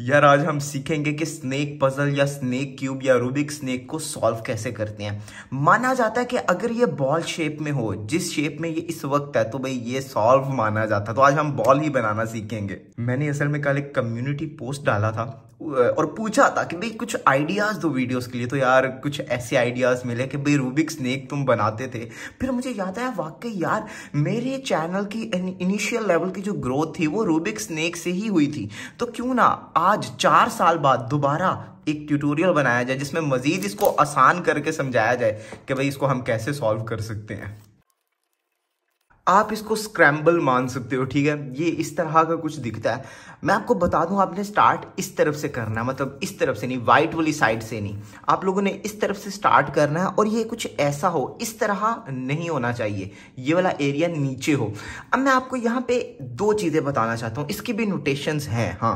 यार आज हम सीखेंगे कि स्नेक पजल या स्नेक क्यूब या रूबिक स्नेक को सॉल्व कैसे करते हैं माना जाता है कि अगर ये बॉल शेप में हो जिस शेप में ये इस वक्त है तो भाई ये सॉल्व माना जाता है तो आज हम बॉल ही बनाना सीखेंगे मैंने असल में कल एक कम्युनिटी पोस्ट डाला था और पूछा था कि भाई कुछ आइडियाज़ दो वीडियोस के लिए तो यार कुछ ऐसे आइडियाज़ मिले कि भाई रूबिक स्नेक तुम बनाते थे फिर मुझे याद आया वाकई यार मेरे चैनल की इनिशियल लेवल की जो ग्रोथ थी वो रूबिक स्नेक से ही हुई थी तो क्यों ना आज चार साल बाद दोबारा एक ट्यूटोरियल बनाया जाए जिसमें मज़ीद इसको आसान करके समझाया जाए कि भाई इसको हम कैसे सॉल्व कर सकते हैं आप इसको स्क्रैम्बल मान सकते हो ठीक है ये इस तरह का कुछ दिखता है मैं आपको बता दूं आपने स्टार्ट इस तरफ से करना है मतलब इस तरफ से नहीं वाइट वाली साइड से नहीं आप लोगों ने इस तरफ से स्टार्ट करना है और ये कुछ ऐसा हो इस तरह नहीं होना चाहिए ये वाला एरिया नीचे हो अब मैं आपको यहाँ पे दो चीज़ें बताना चाहता हूँ इसकी भी नोटेशन हैं हाँ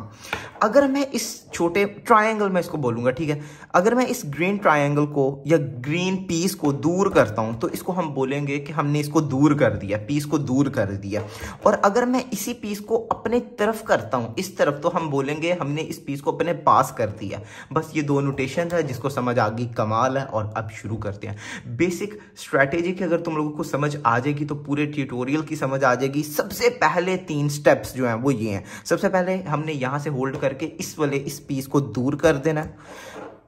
अगर मैं इस छोटे ट्राइंगल में इसको बोलूँगा ठीक है अगर मैं इस ग्रीन ट्राइंगल को या ग्रीन पीस को दूर करता हूँ तो इसको हम बोलेंगे कि हमने इसको दूर कर दिया पीस पीस को दूर कर दिया और अगर मैं इसी पीस को अपने तरफ करता हूँ इस तरफ तो हम बोलेंगे हमने इस पीस को अपने पास कर दिया बस ये दो नोटेशन है जिसको समझ आ गई कमाल है और अब शुरू करते हैं बेसिक स्ट्रैटेजी की अगर तुम लोगों को समझ आ जाएगी तो पूरे ट्यूटोरियल की समझ आ जाएगी सबसे पहले तीन स्टेप्स जो हैं वो ये हैं सबसे पहले हमने यहाँ से होल्ड करके इस वाले इस पीस को दूर कर देना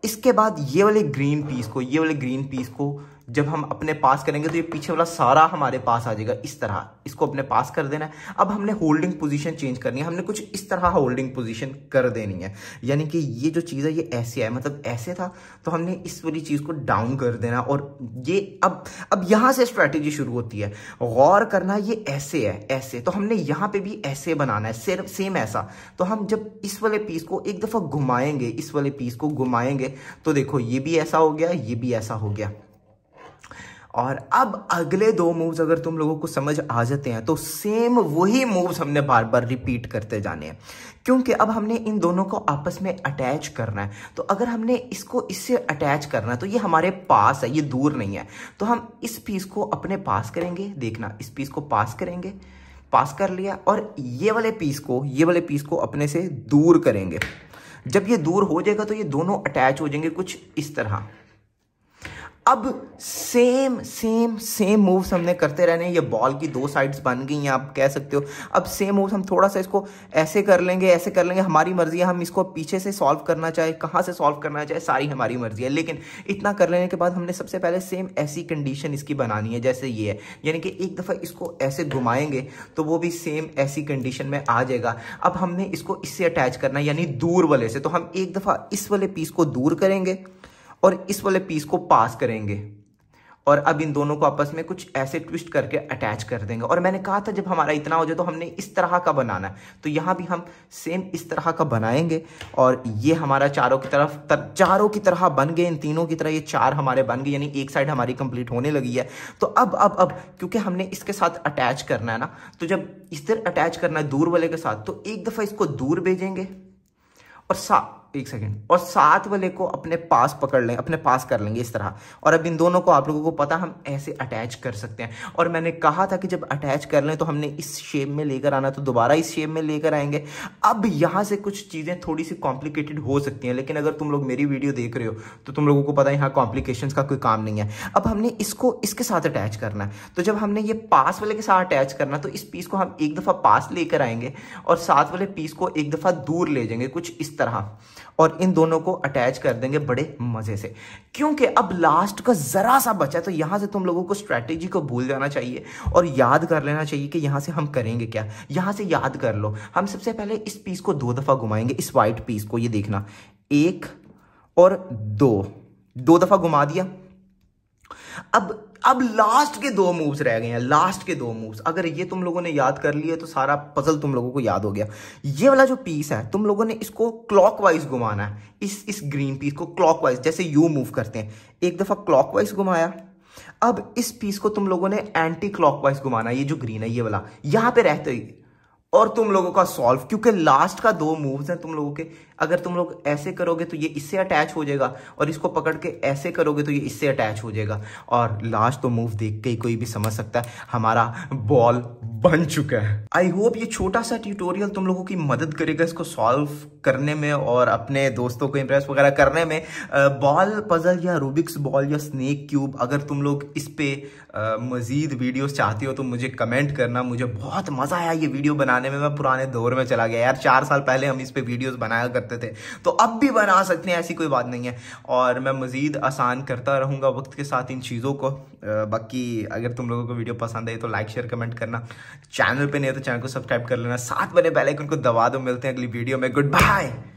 इसके बाद ये वाले ग्रीन पीस को ये वाले ग्रीन पीस को जब हम अपने पास करेंगे तो ये पीछे वाला सारा हमारे पास आ जाएगा इस तरह इसको अपने पास कर देना है अब हमने होल्डिंग पोजीशन चेंज करनी है हमने कुछ इस तरह होल्डिंग पोजीशन कर देनी है यानी कि ये जो चीज़ है ये ऐसे है मतलब ऐसे था तो हमने इस वाली चीज़ को डाउन कर देना और ये अब अब यहाँ से स्ट्रैटेजी शुरू होती है गौर करना ये ऐसे है ऐसे तो हमने यहाँ पर भी ऐसे बनाना है सिर्फ सेम ऐसा तो हम जब इस वाले पीस को एक दफ़ा घुमाएंगे इस वाले पीस को घुमाएंगे तो देखो ये भी ऐसा हो गया ये भी ऐसा हो गया और अब अगले दो मूव्स अगर तुम लोगों को समझ आ जाते हैं तो सेम वही मूव्स हमने बार बार रिपीट करते जाने हैं क्योंकि अब हमने इन दोनों को आपस में अटैच करना है तो अगर हमने इसको इससे अटैच करना है तो ये हमारे पास है ये दूर नहीं है तो हम इस पीस को अपने पास करेंगे देखना इस पीस को पास करेंगे पास कर लिया और ये वाले पीस को ये वाले पीस को अपने से दूर करेंगे जब ये दूर हो जाएगा तो ये दोनों अटैच हो जाएंगे कुछ इस तरह अब सेम सेम सेम मूव्स हमने करते रहने ये बॉल की दो साइड्स बन गई हैं आप कह सकते हो अब सेम मूव्स हम थोड़ा सा इसको ऐसे कर लेंगे ऐसे कर लेंगे हमारी मर्ज़ी है हम इसको पीछे से सॉल्व करना चाहे कहाँ से सॉल्व करना चाहे सारी हमारी मर्ज़ी है लेकिन इतना कर लेने के बाद हमने सबसे पहले सेम ऐसी कंडीशन इसकी बनानी है जैसे ये है यानी कि एक दफ़ा इसको ऐसे घुमाएंगे तो वो भी सेम ऐसी कंडीशन में आ जाएगा अब हमने इसको इससे अटैच करना है यानी दूर वाले से तो हम एक दफ़ा इस वाले पीस को दूर करेंगे और इस वाले पीस को पास करेंगे और अब इन दोनों को आपस में कुछ ऐसे ट्विस्ट करके अटैच कर देंगे और मैंने कहा था जब हमारा इतना हो जाए तो हमने इस तरह का बनाना है तो यहाँ भी हम सेम इस तरह का बनाएंगे और ये हमारा चारों की तरफ तर, चारों की तरह बन गए इन तीनों की तरह ये चार हमारे बन गए यानी एक साइड हमारी कंप्लीट होने लगी है तो अब अब अब क्योंकि हमने इसके साथ अटैच करना है ना तो जब इस तरह अटैच करना है दूर वाले के साथ तो एक दफ़ा इसको दूर भेजेंगे और साथ एक सेकेंड और सात वाले को अपने पास पकड़ लें अपने पास कर लेंगे इस तरह और अब इन दोनों को आप लोगों को पता हम ऐसे अटैच कर सकते हैं और मैंने कहा था कि जब अटैच कर लें तो हमने इस शेप में लेकर आना तो दोबारा इस शेप में लेकर आएंगे अब यहाँ से कुछ चीज़ें थोड़ी सी कॉम्प्लिकेटेड हो सकती हैं लेकिन अगर तुम लोग मेरी वीडियो देख रहे हो तो तुम लोगों को पता है यहाँ कॉम्प्लिकेशन का कोई काम नहीं है अब हमने इसको इसके साथ अटैच करना है तो जब हमने ये पास वाले के साथ अटैच करना तो इस पीस को हम एक दफ़ा पास लेकर आएंगे और साथ वाले पीस को एक दफ़ा दूर ले जाएंगे कुछ इस तरह और इन दोनों को अटैच कर देंगे बड़े मज़े से क्योंकि अब लास्ट का ज़रा सा बचा है तो यहां से तुम लोगों को स्ट्रैटेजी को भूल जाना चाहिए और याद कर लेना चाहिए कि यहां से हम करेंगे क्या यहां से याद कर लो हम सबसे पहले इस पीस को दो दफ़ा घुमाएंगे इस वाइट पीस को ये देखना एक और दो दो दफ़ा घुमा दिया अब अब लास्ट के दो मूव्स रह गए हैं लास्ट के दो मूव्स अगर ये तुम लोगों ने याद कर लिए तो सारा पजल तुम लोगों को याद हो गया ये वाला जो पीस है तुम लोगों ने इसको क्लॉकवाइज घुमाना है इस इस ग्रीन पीस को क्लॉकवाइज जैसे यू मूव करते हैं एक दफा क्लॉकवाइज घुमाया अब इस पीस को तुम लोगों ने एंटी क्लॉकवाइज घुमाना ये जो ग्रीन है ये वाला यहां पर रहते ही और तुम लोगों का सॉल्व क्योंकि लास्ट का दो मूव्स हैं तुम लोगों के अगर तुम लोग ऐसे करोगे तो ये इससे अटैच हो जाएगा और इसको पकड़ के ऐसे करोगे तो ये इससे अटैच हो जाएगा और लास्ट तो मूव देख के ही कोई भी समझ सकता है हमारा बॉल बन चुका है आई होप ये छोटा सा ट्यूटोरियल तुम लोगों की मदद करेगा इसको सॉल्व करने में और अपने दोस्तों को इम्प्रेस वगैरह करने में बॉल पजल या रूबिक्स बॉल या स्नेक क्यूब अगर तुम लोग इस पर मज़ीद वीडियोस चाहते हो तो मुझे कमेंट करना मुझे बहुत मज़ा आया ये वीडियो बनाने में मैं पुराने दौर में चला गया यार चार साल पहले हम इस पर वीडियोज़ बनाया करते सकते थे तो अब भी बना सकते हैं ऐसी कोई बात नहीं है और मैं मज़ीद आसान करता रहूँगा वक्त के साथ इन चीज़ों को बाकी अगर तुम लोगों को वीडियो पसंद आई तो लाइक शेयर कमेंट करना चैनल पर नहीं तो चैनल को सब्सक्राइब कर लेना साथ बने पहले उनको को दबा दो मिलते हैं अगली वीडियो में गुड बाय